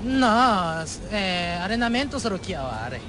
No, eh, allenamento solo chiavare.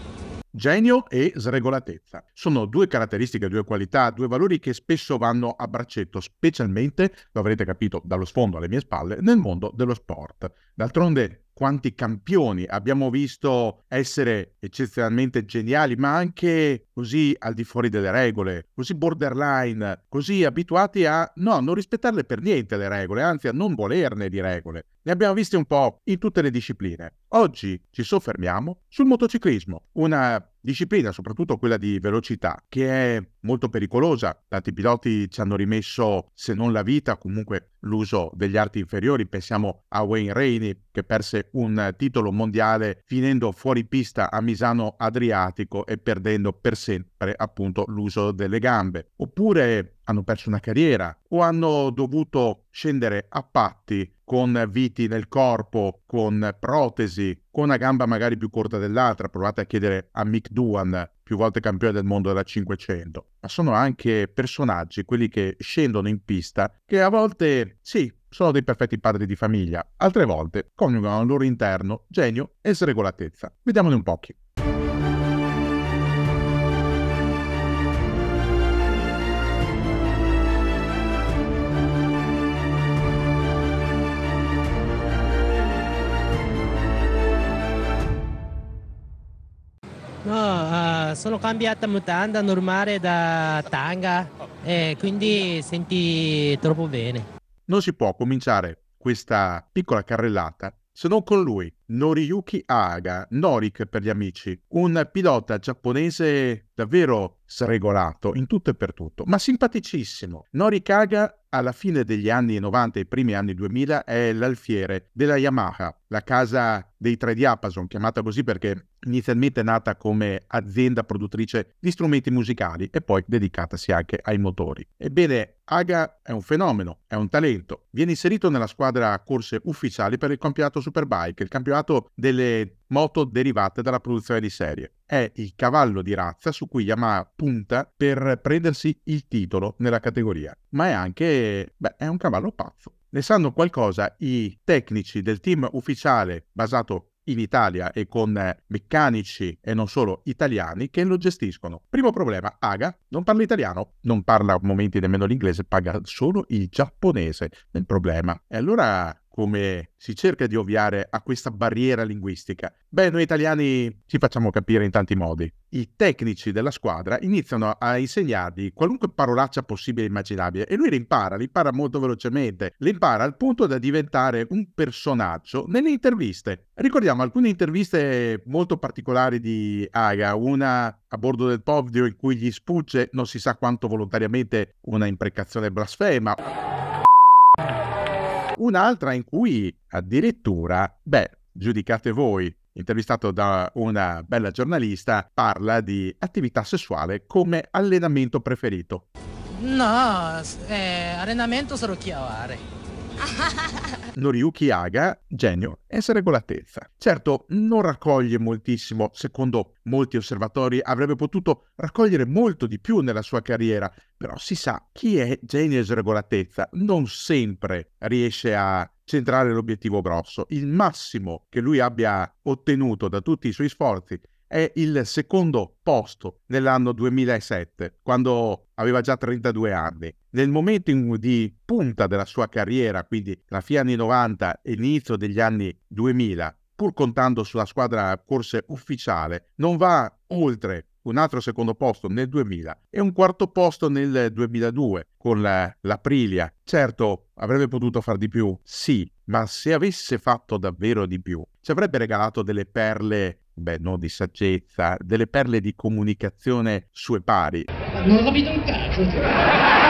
Genio e sregolatezza. Sono due caratteristiche, due qualità, due valori che spesso vanno a braccetto, specialmente, lo avrete capito dallo sfondo alle mie spalle, nel mondo dello sport. D'altronde, quanti campioni abbiamo visto essere eccezionalmente geniali, ma anche così al di fuori delle regole, così borderline, così abituati a no, non rispettarle per niente le regole, anzi a non volerne di regole. Ne abbiamo viste un po' in tutte le discipline. Oggi ci soffermiamo sul motociclismo, una disciplina, soprattutto quella di velocità, che è molto pericolosa. Tanti piloti ci hanno rimesso, se non la vita, comunque l'uso degli arti inferiori. Pensiamo a Wayne Rainey che perse un titolo mondiale finendo fuori pista a Misano Adriatico e perdendo per sempre appunto l'uso delle gambe. Oppure hanno perso una carriera o hanno dovuto scendere a patti con viti nel corpo, con protesi, con una gamba magari più corta dell'altra, provate a chiedere a Mick Duan, più volte campione del mondo della 500, ma sono anche personaggi, quelli che scendono in pista, che a volte sì, sono dei perfetti padri di famiglia, altre volte coniugano al loro interno genio e sregolatezza. Vediamone un po'. chi. sono cambiata mutanda normale da tanga e quindi senti troppo bene. Non si può cominciare questa piccola carrellata se non con lui, Noriyuki Aga, Norik per gli amici, un pilota giapponese davvero sregolato in tutto e per tutto, ma simpaticissimo. Norik Aga alla fine degli anni 90 e primi anni 2000 è l'alfiere della Yamaha, la casa dei tre diapason, chiamata così perché inizialmente è nata come azienda produttrice di strumenti musicali e poi dedicatasi anche ai motori. Ebbene, Aga è un fenomeno, è un talento. Viene inserito nella squadra corse ufficiali per il campionato Superbike, il campionato considerato delle moto derivate dalla produzione di serie. È il cavallo di razza su cui Yamaha punta per prendersi il titolo nella categoria, ma è anche beh, è un cavallo pazzo. Ne sanno qualcosa i tecnici del team ufficiale basato in Italia e con meccanici e non solo italiani che lo gestiscono. Primo problema, Aga non parla italiano, non parla a momenti nemmeno l'inglese, paga solo il giapponese nel problema. E allora come si cerca di ovviare a questa barriera linguistica? Beh, noi italiani ci facciamo capire in tanti modi. I tecnici della squadra iniziano a insegnargli qualunque parolaccia possibile e immaginabile e lui l'impara, l'impara molto velocemente, l'impara al punto da diventare un personaggio nelle interviste. Ricordiamo alcune interviste molto particolari di Aga, una a bordo del Povdio in cui gli spugge, non si sa quanto volontariamente una imprecazione blasfema un'altra in cui addirittura, beh, giudicate voi, intervistato da una bella giornalista, parla di attività sessuale come allenamento preferito. No, eh, allenamento solo chiavare. Noriyuki Aga, genio, essere regolatezza. Certo, non raccoglie moltissimo, secondo molti osservatori avrebbe potuto raccogliere molto di più nella sua carriera, però si sa, chi è genio e regolatezza, non sempre riesce a centrare l'obiettivo grosso. Il massimo che lui abbia ottenuto da tutti i suoi sforzi è il secondo posto nell'anno 2007, quando aveva già 32 anni. Nel momento di punta della sua carriera, quindi la fine anni 90 e inizio degli anni 2000, pur contando sulla squadra corse ufficiale, non va oltre un altro secondo posto nel 2000 e un quarto posto nel 2002 con l'Aprilia. la Certo, avrebbe potuto far di più? Sì, ma se avesse fatto davvero di più, ci avrebbe regalato delle perle, beh, no di saggezza, delle perle di comunicazione sue pari. Non ho capito un cazzo.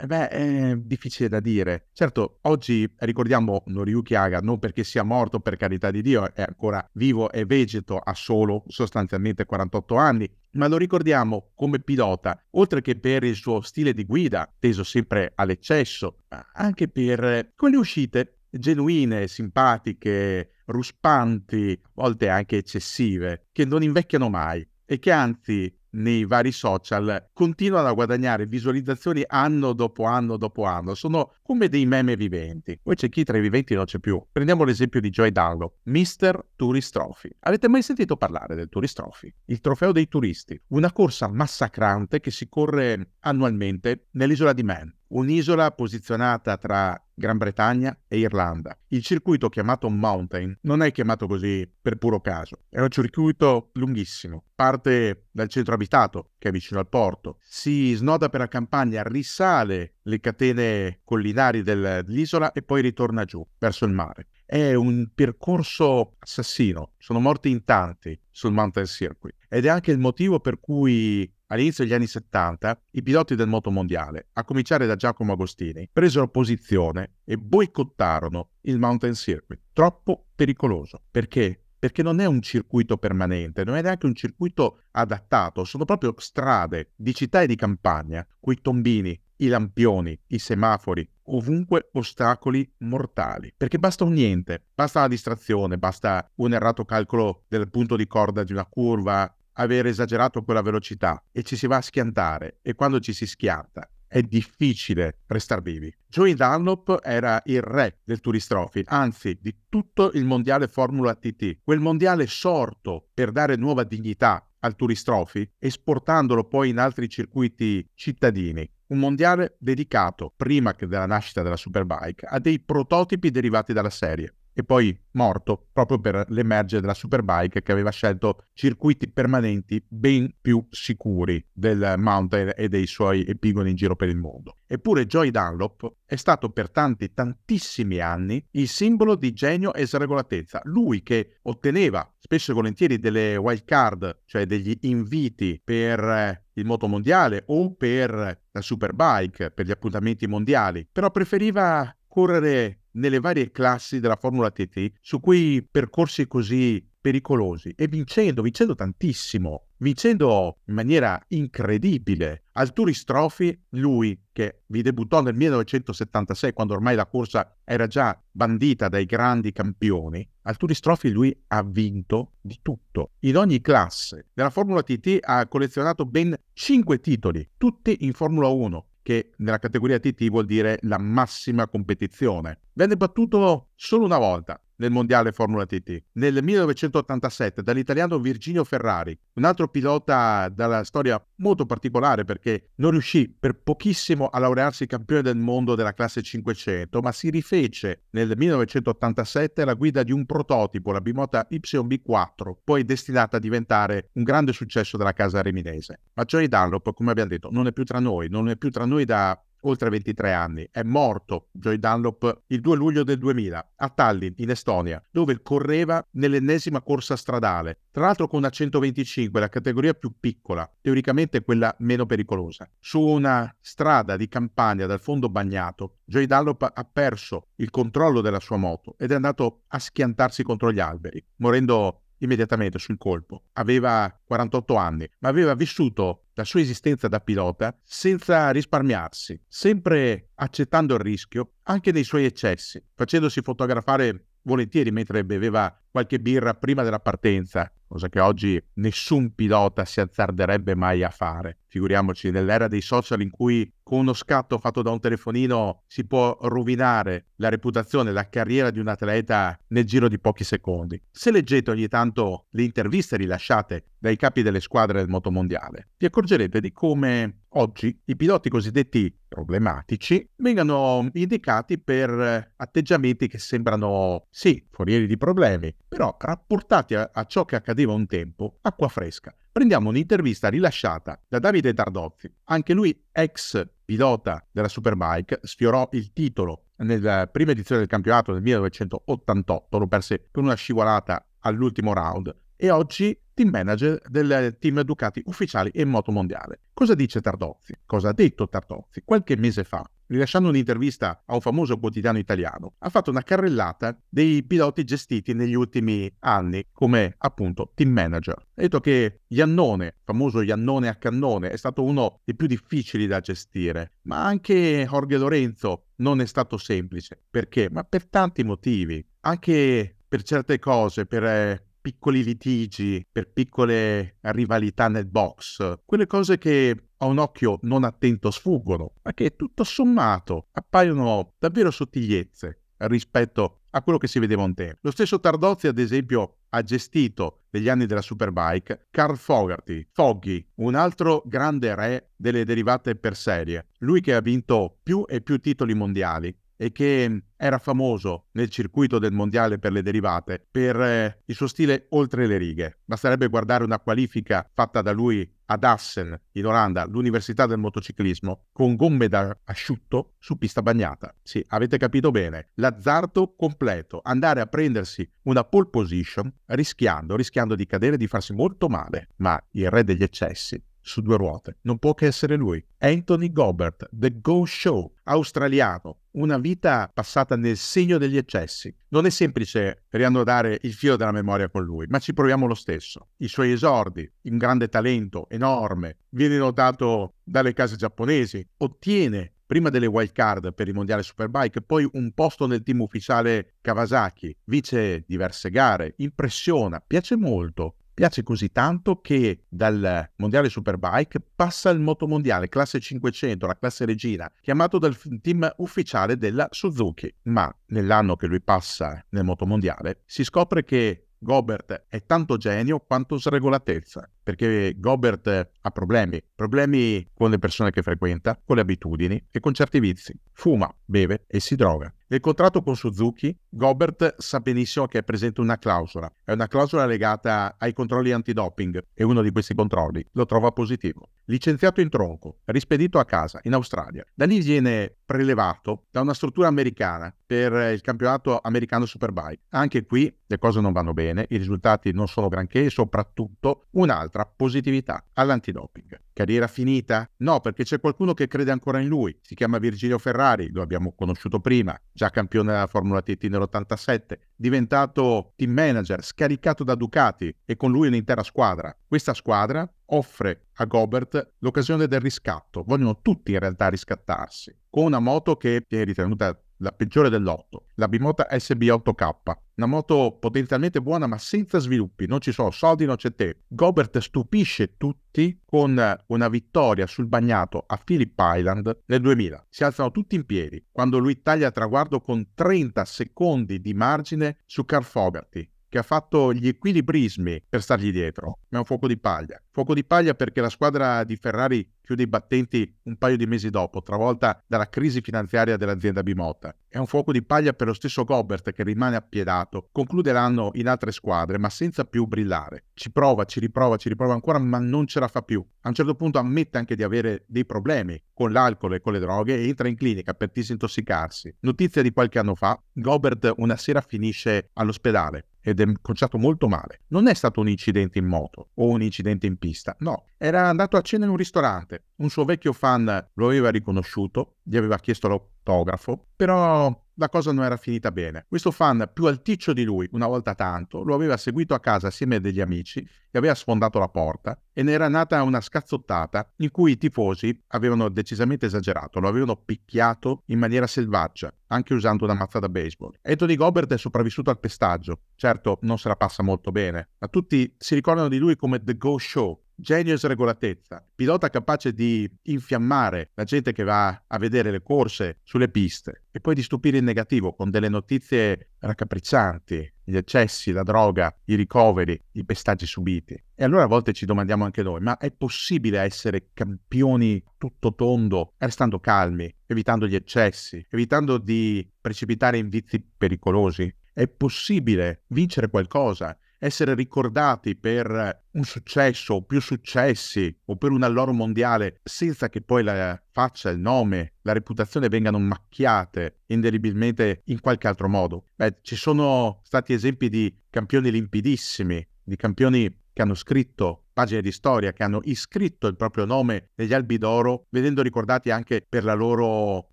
Eh beh, è difficile da dire. Certo, oggi ricordiamo Noriyuki Aga non perché sia morto, per carità di Dio, è ancora vivo e vegeto, ha solo sostanzialmente 48 anni, ma lo ricordiamo come pilota, oltre che per il suo stile di guida, teso sempre all'eccesso, anche per quelle uscite genuine, simpatiche, ruspanti, a volte anche eccessive, che non invecchiano mai e che anzi nei vari social continuano a guadagnare visualizzazioni anno dopo anno dopo anno. Sono come dei meme viventi. Poi c'è chi tra i viventi non c'è più. Prendiamo l'esempio di Joy Dunlop, Mr. Tourist Trophy. Avete mai sentito parlare del Tourist Trophy? Il trofeo dei turisti, una corsa massacrante che si corre annualmente nell'isola di Man un'isola posizionata tra Gran Bretagna e Irlanda. Il circuito chiamato Mountain non è chiamato così per puro caso, è un circuito lunghissimo, parte dal centro abitato che è vicino al porto, si snoda per la campagna, risale le catene collinari dell'isola e poi ritorna giù verso il mare. È un percorso assassino, sono morti in tanti sul Mountain Circuit ed è anche il motivo per cui all'inizio degli anni 70 i piloti del moto mondiale, a cominciare da Giacomo Agostini, presero posizione e boicottarono il Mountain Circuit. Troppo pericoloso. Perché? Perché non è un circuito permanente, non è neanche un circuito adattato, sono proprio strade di città e di campagna, coi tombini, i lampioni, i semafori, ovunque ostacoli mortali. Perché basta un niente, basta la distrazione, basta un errato calcolo del punto di corda di una curva, aver esagerato quella velocità e ci si va a schiantare e quando ci si schianta è difficile restare vivi. Joey Dunlop era il re del turistrofi, anzi di tutto il mondiale Formula TT, quel mondiale sorto per dare nuova dignità al turistrofi, esportandolo poi in altri circuiti cittadini. Un mondiale dedicato, prima che della nascita della Superbike, a dei prototipi derivati dalla serie e poi morto proprio per l'emergere della Superbike che aveva scelto circuiti permanenti ben più sicuri del mountain e dei suoi epigoni in giro per il mondo. Eppure Joy Dunlop è stato per tanti, tantissimi anni il simbolo di genio e sregolatezza. Lui che otteneva spesso e volentieri delle wild card, cioè degli inviti per eh, il moto mondiale o per la Superbike, per gli appuntamenti mondiali, però preferiva correre nelle varie classi della Formula TT su quei percorsi così pericolosi e vincendo, vincendo tantissimo, vincendo in maniera incredibile. Al Turis Trophy, lui che vi debuttò nel 1976 quando ormai la corsa era già bandita dai grandi campioni, al Turis Trophy lui ha vinto di tutto, in ogni classe. Nella Formula TT ha collezionato ben 5 titoli, tutti in Formula 1 che nella categoria TT vuol dire la massima competizione. Venne battuto solo una volta nel mondiale Formula TT, nel 1987 dall'italiano Virginio Ferrari, un altro pilota dalla storia molto particolare perché non riuscì per pochissimo a laurearsi campione del mondo della classe 500, ma si rifece nel 1987 alla guida di un prototipo, la bimota YB4, poi destinata a diventare un grande successo della casa riminese. Ma Johnny Dunlop, come abbiamo detto, non è più tra noi, non è più tra noi da oltre 23 anni. È morto Joy Dunlop il 2 luglio del 2000 a Tallinn, in Estonia, dove correva nell'ennesima corsa stradale, tra l'altro con una 125, la categoria più piccola, teoricamente quella meno pericolosa. Su una strada di campagna dal fondo bagnato, Joy Dunlop ha perso il controllo della sua moto ed è andato a schiantarsi contro gli alberi, morendo immediatamente sul colpo. Aveva 48 anni, ma aveva vissuto la sua esistenza da pilota senza risparmiarsi, sempre accettando il rischio, anche nei suoi eccessi, facendosi fotografare volentieri mentre beveva qualche birra prima della partenza, cosa che oggi nessun pilota si azzarderebbe mai a fare. Figuriamoci nell'era dei social in cui con uno scatto fatto da un telefonino si può rovinare la reputazione, la carriera di un atleta nel giro di pochi secondi. Se leggete ogni tanto le interviste rilasciate dai capi delle squadre del motomondiale, vi accorgerete di come oggi i piloti cosiddetti problematici vengano indicati per atteggiamenti che sembrano, sì, forieri di problemi, però rapportati a, a ciò che accadeva un tempo, acqua fresca prendiamo un'intervista rilasciata da Davide Tardozzi, anche lui ex pilota della Superbike, sfiorò il titolo nella prima edizione del campionato nel 1988, lo perse con una scivolata all'ultimo round e oggi team manager del team Ducati ufficiali e moto mondiale. Cosa dice Tardozzi? Cosa ha detto Tardozzi? Qualche mese fa rilasciando un'intervista a un famoso quotidiano italiano, ha fatto una carrellata dei piloti gestiti negli ultimi anni come appunto team manager. Ha detto che Iannone, famoso Iannone a cannone, è stato uno dei più difficili da gestire, ma anche Jorge Lorenzo non è stato semplice. Perché? Ma per tanti motivi. Anche per certe cose, per eh, piccoli litigi, per piccole rivalità nel box, quelle cose che a un occhio non attento sfuggono, ma che tutto sommato appaiono davvero sottigliezze rispetto a quello che si vedeva un tempo. Lo stesso Tardozzi, ad esempio, ha gestito negli anni della Superbike Carl Fogarty, Foggy, un altro grande re delle derivate per serie, lui che ha vinto più e più titoli mondiali e che era famoso nel circuito del mondiale per le derivate per eh, il suo stile oltre le righe. Basterebbe guardare una qualifica fatta da lui ad Assen, in Olanda, l'Università del motociclismo, con gomme da asciutto su pista bagnata. Sì, avete capito bene, l'azzardo completo, andare a prendersi una pole position rischiando, rischiando di cadere e di farsi molto male, ma il re degli eccessi su due ruote. Non può che essere lui. Anthony Gobert, The Go Show, australiano, una vita passata nel segno degli eccessi. Non è semplice riannodare il filo della memoria con lui, ma ci proviamo lo stesso. I suoi esordi, un grande talento, enorme, viene notato dalle case giapponesi, ottiene prima delle wild card per il mondiale Superbike, poi un posto nel team ufficiale Kawasaki, vince diverse gare, impressiona, piace molto, Piace così tanto che dal mondiale Superbike passa al motomondiale classe 500, la classe regina, chiamato dal team ufficiale della Suzuki. Ma nell'anno che lui passa nel motomondiale si scopre che Gobert è tanto genio quanto sregolatezza, perché Gobert ha problemi, problemi con le persone che frequenta, con le abitudini e con certi vizi. Fuma, beve e si droga. Nel contratto con Suzuki, Gobert sa benissimo che è presente una clausola. È una clausola legata ai controlli antidoping e uno di questi controlli lo trova positivo. Licenziato in tronco, rispedito a casa in Australia. Da lì viene prelevato da una struttura americana per il campionato americano Superbike. Anche qui le cose non vanno bene, i risultati non sono granché e soprattutto un'altra positività all'antidoping. Carriera finita? No, perché c'è qualcuno che crede ancora in lui. Si chiama Virgilio Ferrari, lo abbiamo conosciuto prima, già campione della Formula TT nell'87, diventato team manager, scaricato da Ducati e con lui un'intera squadra. Questa squadra offre a Gobert l'occasione del riscatto. Vogliono tutti in realtà riscattarsi con una moto che viene ritenuta la peggiore dell'otto, la bimota SB8K, una moto potenzialmente buona ma senza sviluppi, non ci sono soldi, non c'è tempo. Gobert stupisce tutti con una vittoria sul bagnato a Phillip Island nel 2000. Si alzano tutti in piedi quando lui taglia traguardo con 30 secondi di margine su Carl Fogarty, che ha fatto gli equilibrismi per stargli dietro, ma è un fuoco di paglia. Fuoco di paglia perché la squadra di Ferrari chiude i battenti un paio di mesi dopo, travolta dalla crisi finanziaria dell'azienda Bimotta. È un fuoco di paglia per lo stesso Gobert che rimane appiedato, conclude l'anno in altre squadre ma senza più brillare. Ci prova, ci riprova, ci riprova ancora ma non ce la fa più. A un certo punto ammette anche di avere dei problemi con l'alcol e con le droghe e entra in clinica per disintossicarsi. Notizia di qualche anno fa, Gobert una sera finisce all'ospedale ed è conciato molto male. Non è stato un incidente in moto o un incidente in pista, no, era andato a cena in un ristorante un suo vecchio fan lo aveva riconosciuto, gli aveva chiesto l'autografo, però la cosa non era finita bene. Questo fan più alticcio di lui, una volta tanto, lo aveva seguito a casa assieme a degli amici, gli aveva sfondato la porta e ne era nata una scazzottata in cui i tifosi avevano decisamente esagerato, lo avevano picchiato in maniera selvaggia, anche usando una mazza da baseball. Anthony Gobert è sopravvissuto al pestaggio, certo non se la passa molto bene, ma tutti si ricordano di lui come The Go Show, genio e sregolatezza, pilota capace di infiammare la gente che va a vedere le corse sulle piste e poi di stupire il negativo con delle notizie raccapriccianti, gli eccessi, la droga, i ricoveri, i pestaggi subiti. E allora a volte ci domandiamo anche noi, ma è possibile essere campioni tutto tondo, restando calmi, evitando gli eccessi, evitando di precipitare in vizi pericolosi? È possibile vincere qualcosa essere ricordati per un successo o più successi o per un alloro mondiale senza che poi la faccia, il nome, la reputazione vengano macchiate indelibilmente in qualche altro modo. Beh, ci sono stati esempi di campioni limpidissimi, di campioni che hanno scritto pagine di storia, che hanno iscritto il proprio nome negli albi d'oro, vedendo ricordati anche per la loro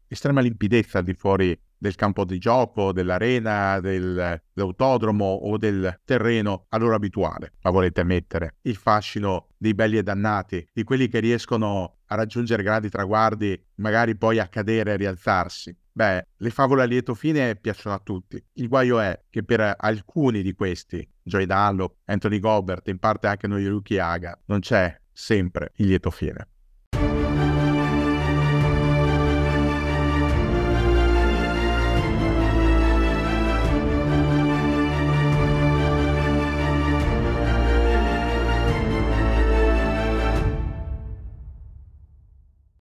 estrema limpidezza di fuori del campo di gioco, dell'arena, dell'autodromo o del terreno a loro abituale, ma volete mettere il fascino dei belli e dannati, di quelli che riescono a raggiungere grandi traguardi, magari poi a cadere e rialzarsi. Beh, le favole a lieto fine piacciono a tutti. Il guaio è che per alcuni di questi, Joy Dallop, Anthony Gobert, in parte anche Noyuki Haga, non c'è sempre il lieto fine.